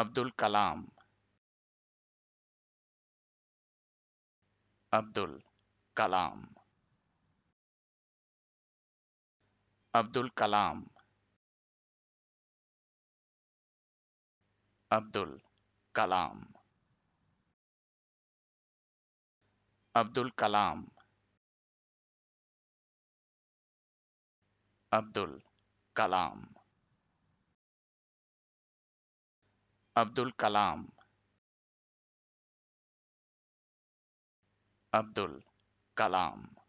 Abdul कलाम Abdul कलाम Abdul कलाम Abdul कलाम Abdul कलाम Abdul कलाम Abdul कलाम Abdul कलाम